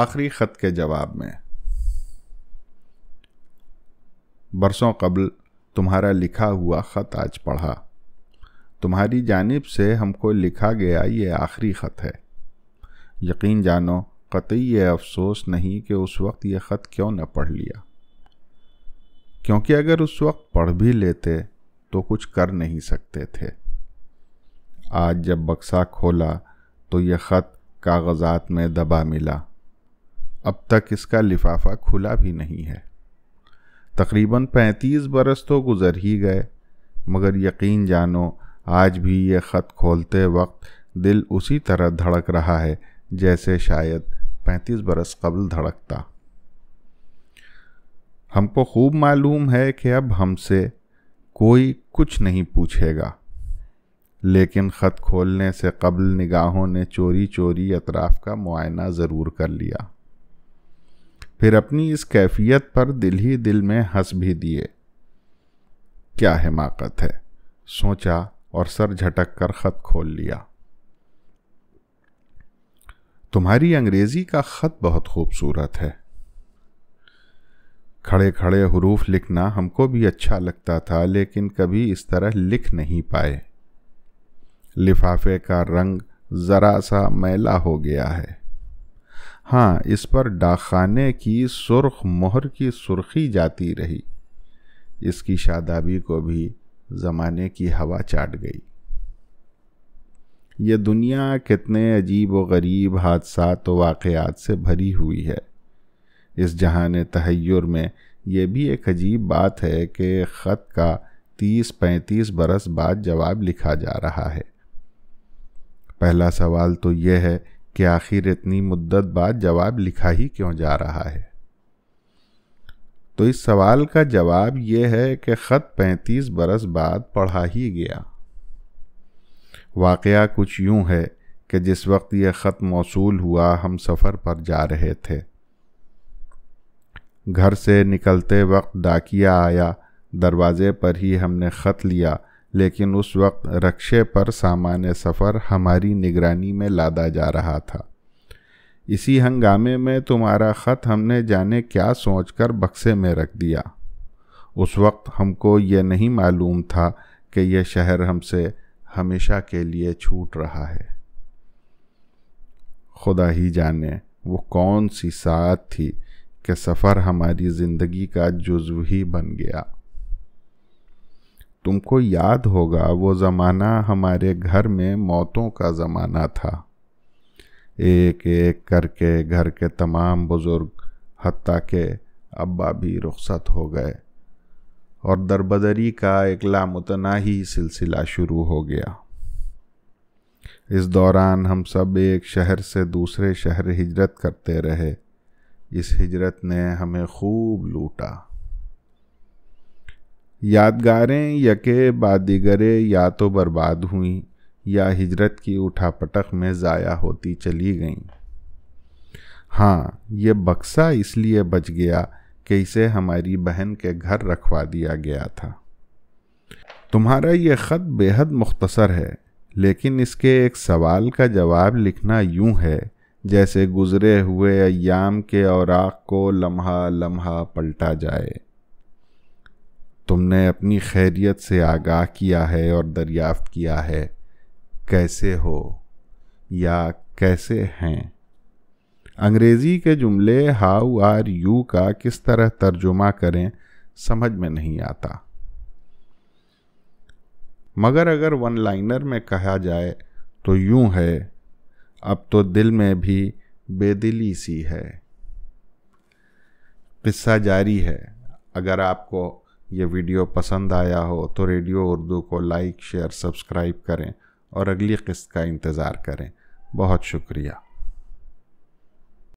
आखिरी ख़त के जवाब में बरसों कबल तुम्हारा लिखा हुआ ख़त आज पढ़ा तुम्हारी जानिब से हमको लिखा गया ये आखिरी ख़त है यकीन जानो कतई ये अफसोस नहीं कि उस वक्त ये ख़त क्यों न पढ़ लिया क्योंकि अगर उस वक्त पढ़ भी लेते तो कुछ कर नहीं सकते थे आज जब बक्सा खोला तो ये ख़त कागज़ात में दबा मिला अब तक इसका लिफाफा खुला भी नहीं है तकरीबन पैंतीस बरस तो गुज़र ही गए मगर यकीन जानो आज भी ये ख़त खोलते वक्त दिल उसी तरह धड़क रहा है जैसे शायद पैंतीस बरस कबल धड़कता हमको खूब मालूम है कि अब हमसे कोई कुछ नहीं पूछेगा लेकिन ख़त खोलने से कबल निगाहों ने चोरी चोरी अतराफ़ का मुआयना ज़रूर कर लिया फिर अपनी इस कैफियत पर दिल ही दिल में हंस भी दिए क्या हिमाकत है सोचा और सर झटक कर ख़त खोल लिया तुम्हारी अंग्रेज़ी का ख़त बहुत खूबसूरत है खड़े खड़े हरूफ लिखना हमको भी अच्छा लगता था लेकिन कभी इस तरह लिख नहीं पाए लिफाफे का रंग ज़रा सा मैला हो गया है हाँ इस पर डाखाने की सुर्ख मोहर की सुर्खी जाती रही इसकी शादाबी को भी ज़माने की हवा चाट गई ये दुनिया कितने अजीब व गरीब हादसा व वाक़ात से भरी हुई है इस जहान तहयर में यह भी एक अजीब बात है कि ख़त का तीस पैंतीस बरस बाद जवाब लिखा जा रहा है पहला सवाल तो यह है कि आखिर इतनी मुद्दत बाद जवाब लिखा ही क्यों जा रहा है तो इस सवाल का जवाब यह है कि ख़त पैंतीस बरस बाद पढ़ा ही गया वाक़ कुछ यूं है कि जिस वक्त यह ख़त मौसूल हुआ हम सफ़र पर जा रहे थे घर से निकलते वक्त डाकिया आया दरवाज़े पर ही हमने ख़त लिया लेकिन उस वक्त रक्षे पर सामान्य सफ़र हमारी निगरानी में लादा जा रहा था इसी हंगामे में तुम्हारा ख़त हमने जाने क्या सोचकर बक्से में रख दिया उस वक्त हमको ये नहीं मालूम था कि यह शहर हमसे हमेशा के लिए छूट रहा है खुदा ही जाने वो कौन सी साथ थी कि सफ़र हमारी ज़िंदगी का जुज्व ही बन गया तुमको याद होगा वो ज़माना हमारे घर में मौतों का ज़माना था एक एक करके घर के तमाम बुज़ुर्ग हती के अब्बा भी रुखसत हो गए और दरबदरी का एक लामतना ही सिलसिला शुरू हो गया इस दौरान हम सब एक शहर से दूसरे शहर हिजरत करते रहे इस हिजरत ने हमें खूब लूटा यादगारें यके बादिगरे या तो बर्बाद हुईं या हिजरत की उठापटक में ज़ाया होती चली गईं हाँ ये बक्सा इसलिए बच गया कि इसे हमारी बहन के घर रखवा दिया गया था तुम्हारा ये ख़त बेहद मुख्तसर है लेकिन इसके एक सवाल का जवाब लिखना यूं है जैसे गुज़रे हुए अयाम के औराक को लम्हा लम्हा पलटा जाए तुमने अपनी खैरियत से आगाह किया है और दरियाफ्त किया है कैसे हो या कैसे हैं अंग्रेज़ी के जुमले हाउ आर यू का किस तरह तर्जुमा करें समझ में नहीं आता मगर अगर वन लाइनर में कहा जाए तो यूं है अब तो दिल में भी बेदिली सी है किस्सा जारी है अगर आपको ये वीडियो पसंद आया हो तो रेडियो उर्दू को लाइक शेयर सब्सक्राइब करें और अगली किस्त का इंतज़ार करें बहुत शुक्रिया